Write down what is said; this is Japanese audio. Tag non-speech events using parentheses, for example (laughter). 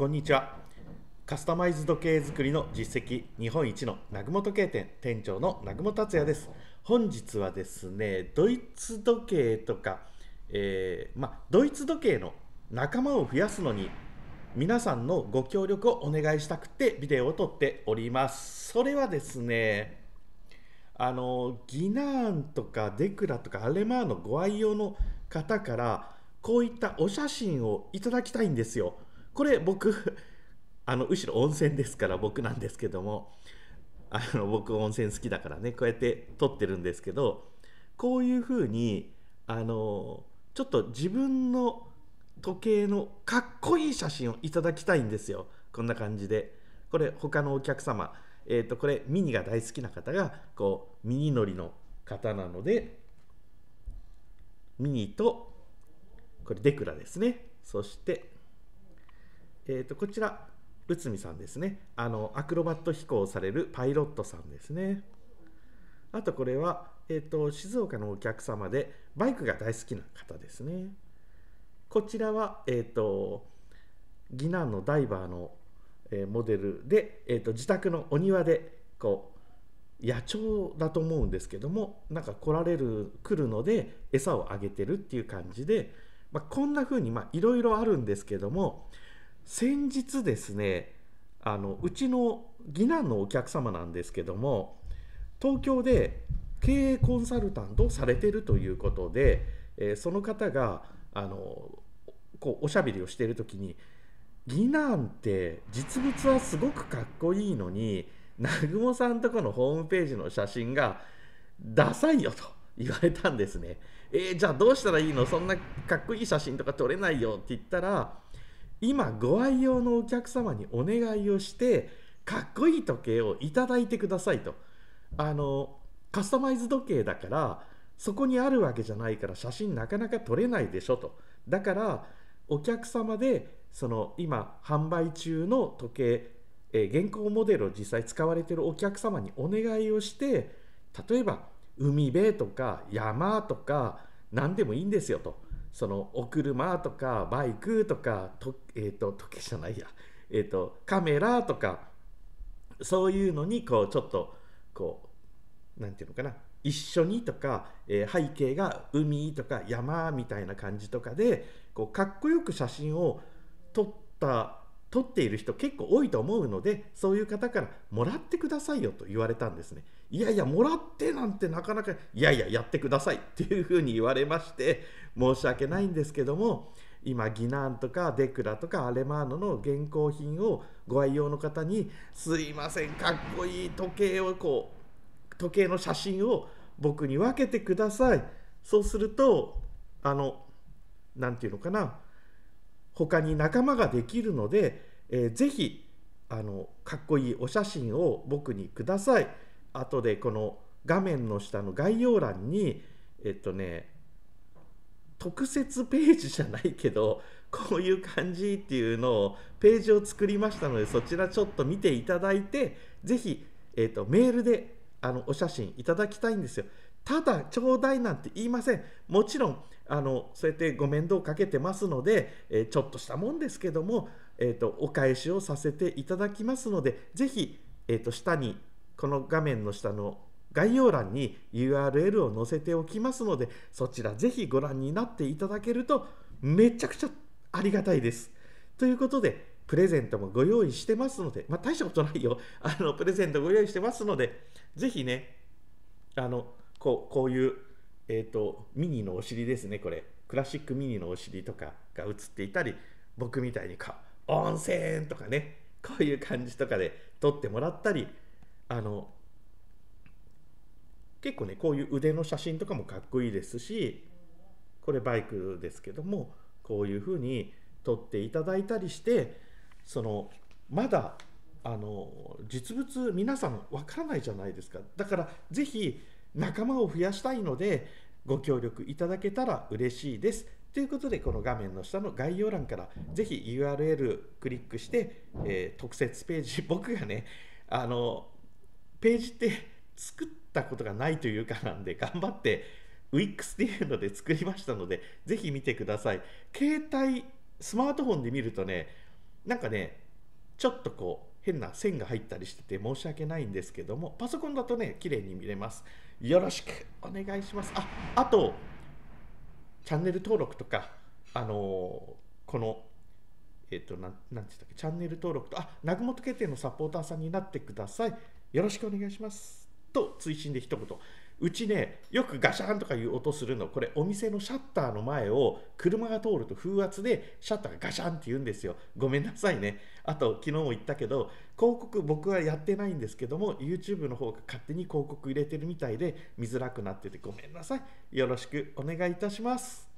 こんにちはカスタマイズ時計作りの実績日本一の南雲時計店店長の南雲達也です本日はですねドイツ時計とか、えー、ま、ドイツ時計の仲間を増やすのに皆さんのご協力をお願いしたくてビデオを撮っておりますそれはですねあのギナーンとかデクラとかアレマーのご愛用の方からこういったお写真をいただきたいんですよこれ僕 (laughs) あの後ろ温泉ですから僕なんですけどもあの僕温泉好きだからねこうやって撮ってるんですけどこういうふうにあのちょっと自分の時計のかっこいい写真をいただきたいんですよこんな感じでこれ他のお客様えー、とこれミニが大好きな方がこうミニ乗りの方なのでミニとこれデクラですねそしてえーと、こちら内海さんですねあのアクロバット飛行されるパイロットさんですねあとこれは、えーと、静岡のお客様でバイクが大好きな方ですねこちらは、えーと、とギのダイバーの、えー、モデルで、えー、と自宅のお庭でこう野鳥だと思うんですけどもなんか来られる来るので餌をあげてるっていう感じで、まあ、こんな風にいろいろあるんですけども先日ですねあのうちの義男のお客様なんですけども東京で経営コンサルタントをされてるということで、えー、その方があのこうおしゃべりをしている時に「義男って実物はすごくかっこいいのに南雲さんとこのホームページの写真がダサいよ」と言われたんですね。えー、じゃあどうしたらいいのそんなかっこいい写真とか撮れないよって言ったら今ご愛用のお客様にお願いをしてかっこいい時計をいただいてくださいとあのカスタマイズ時計だからそこにあるわけじゃないから写真なかなか撮れないでしょとだからお客様でその今販売中の時計、え現行モデルを実際使われてるお客様にお願いをして例えば海辺とか山とか何でもいいんですよと。そのお車とかバイクとかと、えーと、時計じゃないや、えーと、カメラとかそういうのにこうちょっとこう何て言うのかな一緒にとか、えー、背景が海とか山みたいな感じとかでこうかっこよく写真を撮った取っている人結構多いと思うのでそういう方からもらってくださいよと言われたんですねいやいやもらってなんてなかなかいやいややってくださいっていうふうに言われまして申し訳ないんですけども今ギナンとかデクラとかアレマーノの現行品をご愛用の方に「すいませんかっこいい時計をこう時計の写真を僕に分けてください」そうするとあの何て言うのかな他に仲間ができるので、えー、ぜひあのかっこいいお写真を僕にください。後でこの画面の下の概要欄にえっとね特設ページじゃないけど (laughs) こういう感じっていうのをページを作りましたのでそちらちょっと見ていただいて是非、えっと、メールであのお写真いただきたいんですよ。ただちょうだいなんて言いませんもちろんあのそうやってご面倒かけてますので、えー、ちょっとしたもんですけども、えーと、お返しをさせていただきますのでぜひ、えーと、下にこの画面の下の概要欄に URL を載せておきますのでそちらぜひご覧になっていただけるとめちゃくちゃありがたいです。ということでプレゼントもご用意してますので、まあ、大したことないよあのプレゼントご用意してますのでぜひねあのこうこういう、えーと、ミニのお尻ですねこれクラシックミニのお尻とかが映っていたり僕みたいにか温泉とかねこういう感じとかで撮ってもらったりあの結構ねこういう腕の写真とかもかっこいいですしこれバイクですけどもこういうふうに撮っていただいたりしてそのまだあの実物皆さんわからないじゃないですかだから是非仲間を増やしたいのでご協力いただけたら嬉しいですということでこの画面の下の概要欄からぜひ URL クリックして、えー、特設ページ僕がね (laughs) あのページって作ったことがないというかなんで頑張って Wix っていうので作りましたのでぜひ見てください携帯スマートフォンで見るとねなんかねちょっとこう変な線が入ったりしてて申し訳ないんですけどもパソコンだとね綺麗に見れますよろしくお願いします。ああと、チャンネル登録とか、あのー、この、えっ、ー、と、なん、なんて言ったっけ、チャンネル登録と、あ、南雲と計定のサポーターさんになってください。よろしくお願いします。と追伸で一言うちねよくガシャンとかいう音するのこれお店のシャッターの前を車が通ると風圧でシャッターがガシャンって言うんですよごめんなさいねあと昨日も言ったけど広告僕はやってないんですけども YouTube の方が勝手に広告入れてるみたいで見づらくなっててごめんなさいよろしくお願いいたします